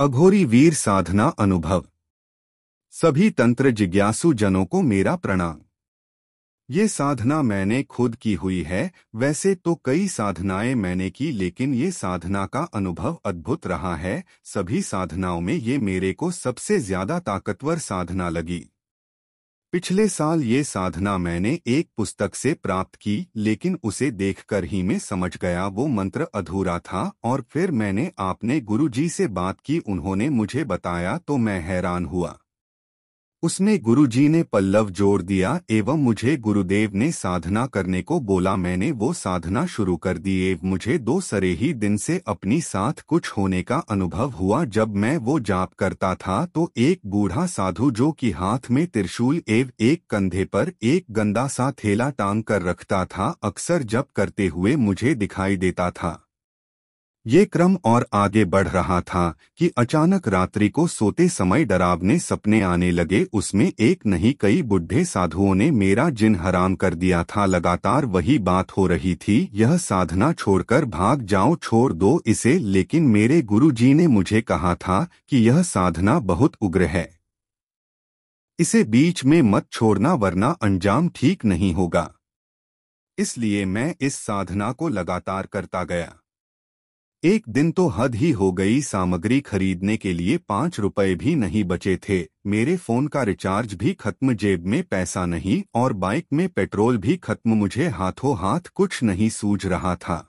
अघोरी वीर साधना अनुभव सभी तंत्र जिज्ञासु जनों को मेरा प्रणाम ये साधना मैंने खुद की हुई है वैसे तो कई साधनाएं मैंने की लेकिन ये साधना का अनुभव अद्भुत रहा है सभी साधनाओं में ये मेरे को सबसे ज्यादा ताकतवर साधना लगी पिछले साल ये साधना मैंने एक पुस्तक से प्राप्त की लेकिन उसे देखकर ही मैं समझ गया वो मंत्र अधूरा था और फिर मैंने आपने गुरुजी से बात की उन्होंने मुझे बताया तो मैं हैरान हुआ उसने गुरुजी ने पल्लव जोड़ दिया एवं मुझे गुरुदेव ने साधना करने को बोला मैंने वो साधना शुरू कर दी एवं मुझे दो सरे ही दिन से अपनी साथ कुछ होने का अनुभव हुआ जब मैं वो जाप करता था तो एक बूढ़ा साधु जो कि हाथ में त्रिशूल एवं एक कंधे पर एक गंदा सा थैला टांग कर रखता था अक्सर जप करते हुए मुझे दिखाई देता था ये क्रम और आगे बढ़ रहा था कि अचानक रात्रि को सोते समय डरावने सपने आने लगे उसमें एक नहीं कई बुढ़े साधुओं ने मेरा जिन हराम कर दिया था लगातार वही बात हो रही थी यह साधना छोड़कर भाग जाओ छोड़ दो इसे लेकिन मेरे गुरुजी ने मुझे कहा था कि यह साधना बहुत उग्र है इसे बीच में मत छोड़ना वरना अंजाम ठीक नहीं होगा इसलिए मैं इस साधना को लगातार करता गया एक दिन तो हद ही हो गई सामग्री खरीदने के लिए पाँच रुपए भी नहीं बचे थे मेरे फोन का रिचार्ज भी खत्म जेब में पैसा नहीं और बाइक में पेट्रोल भी खत्म मुझे हाथों हाथ कुछ नहीं सूझ रहा था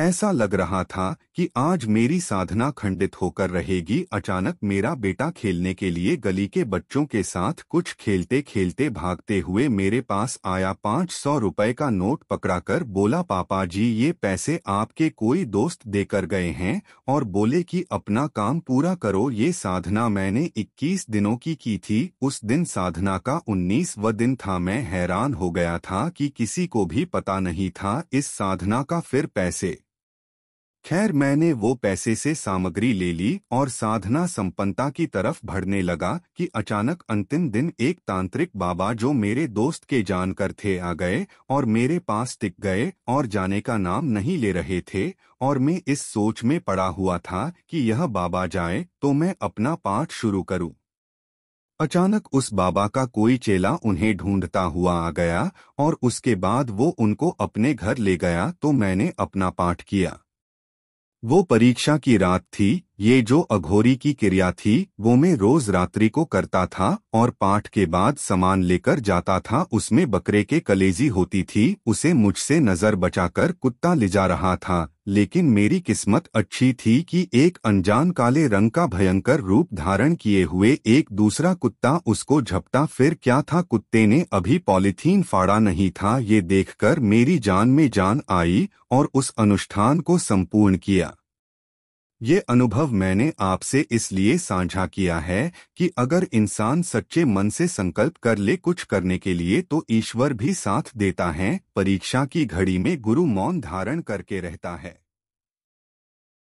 ऐसा लग रहा था कि आज मेरी साधना खंडित होकर रहेगी अचानक मेरा बेटा खेलने के लिए गली के बच्चों के साथ कुछ खेलते खेलते भागते हुए मेरे पास आया पाँच सौ रुपये का नोट पकड़ाकर बोला पापा जी ये पैसे आपके कोई दोस्त देकर गए हैं और बोले कि अपना काम पूरा करो ये साधना मैंने इक्कीस दिनों की की थी उस दिन साधना का व दिन था मैं हैरान हो गया था कि किसी को भी पता नहीं था इस साधना का फिर पैसे खैर मैंने वो पैसे से सामग्री ले ली और साधना संपन्नता की तरफ बढ़ने लगा कि अचानक अंतिम दिन एक तांत्रिक बाबा जो मेरे दोस्त के जानकर थे आ गए और मेरे पास टिक गए और जाने का नाम नहीं ले रहे थे और मैं इस सोच में पड़ा हुआ था कि यह बाबा जाए तो मैं अपना पाठ शुरू करूं। अचानक उस बाबा का कोई चेला उन्हें ढूंढता हुआ आ गया और उसके बाद वो उनको अपने घर ले गया तो मैंने अपना पाठ किया वो परीक्षा की रात थी ये जो अघोरी की क्रिया थी वो मैं रोज रात्रि को करता था और पाठ के बाद सामान लेकर जाता था उसमें बकरे के कलेजी होती थी उसे मुझसे नजर बचाकर कुत्ता ले जा रहा था लेकिन मेरी किस्मत अच्छी थी कि एक अनजान काले रंग का भयंकर रूप धारण किए हुए एक दूसरा कुत्ता उसको झपटा फिर क्या था कुत्ते ने अभी पॉलीथीन फाड़ा नहीं था ये देखकर मेरी जान में जान आई और उस अनुष्ठान को संपूर्ण किया ये अनुभव मैंने आपसे इसलिए साझा किया है कि अगर इंसान सच्चे मन से संकल्प कर ले कुछ करने के लिए तो ईश्वर भी साथ देता है परीक्षा की घड़ी में गुरु मौन धारण करके रहता है